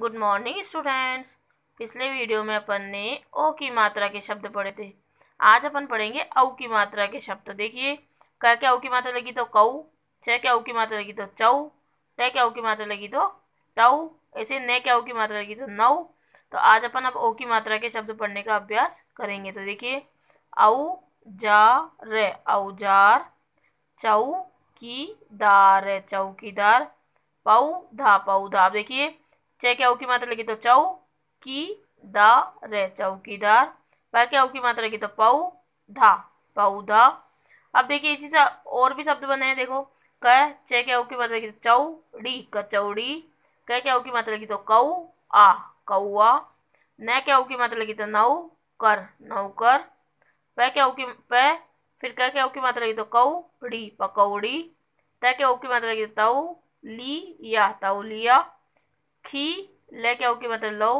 good morning students पिछले video में अपन ने ओ की मात्रा के शब्द पढ़े थे आज अपन पढ़ेंगे औ की मात्रा के शब्द देखिए क के औ की मात्रा लगी तो कऊ छ के औ की मात्रा लगी तो चौ ट के औ की मात्रा लगी तो टऊ ऐसे न के औ की मात्रा लगी तो नौ तो आज अपन अब ओ की मात्रा के शब्द पढ़ने का अभ्यास करेंगे तो देखिए औ जा र औजार चौ की दार चौकीदार पऊ धा पऊ धा देखिए चे क्या की मात्रा लिखी तो चौ की दा रे चौकीदार पा के की मात्रा लिखी तो पौ धा धा अब देखिए इसी से और भी शब्द बने हैं देखो क चे क्या की मात्रा लिखी तो चौड़ी कचौड़ी कह क्या की मात्रा लिखी तो कौ आ कौआ न क्या की मात्रा लिखी तो नौ कर नौकर प के की प फिर कह क्या की मात्रा लिखी तो डी पकौड़ी तय क्या की मात्रा लिखी तो तऊ ली या लिया खी ले क्या होगी मतलब लो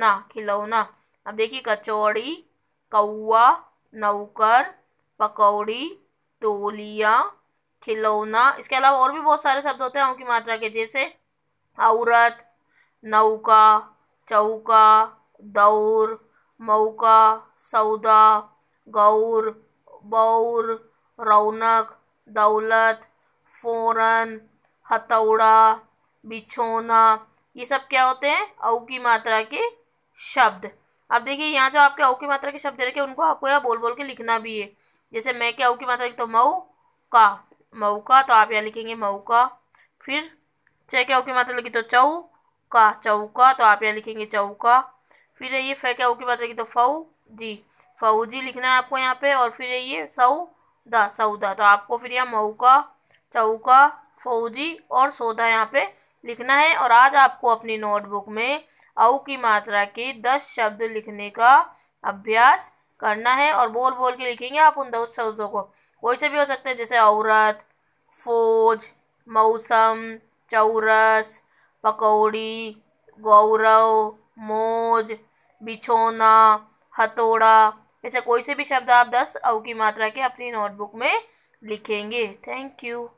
ना खिलौना अब देखिए कचौड़ी कौआ नौकर पकौड़ी टोलिया खिलौना इसके अलावा और भी बहुत सारे शब्द होते हैं उनकी मात्रा के जैसे औरत नौका चौका दौर मौका सौदा गौर बौर रौनक दौलत फ़ौरन हथौड़ा बिछोना ये सब क्या होते हैं औ की मात्रा के शब्द अब देखिए यहाँ जो आपके औ की मात्रा के शब्द रखे उनको आपको यहाँ बोल बोल के लिखना भी है जैसे मैं क्या औ की मात्रा तो मऊ का मऊ का तो आप यहाँ लिखेंगे मऊ का फिर च क्या की मात्रा लिखी तो चऊ का चौका तो आप यहाँ लिखेंगे चौका फिर ये फे क्या की मात्रा लिखी तो फऊ जी फऊ जी लिखना है आपको यहाँ पे और फिर ये सऊ सऊदा तो आपको फिर यहाँ मऊ का चौका फौजी और सौदा यहाँ पे लिखना है और आज आपको अपनी नोटबुक में औ की मात्रा के दस शब्द लिखने का अभ्यास करना है और बोल बोल के लिखेंगे आप उन दस शब्दों को कोई से भी हो सकते हैं जैसे औरत फौज मौसम चौरस पकौड़ी गौरव मोज बिछोना हथौड़ा ऐसे कोई से भी शब्द आप दस औ की मात्रा के अपनी नोटबुक में लिखेंगे थैंक यू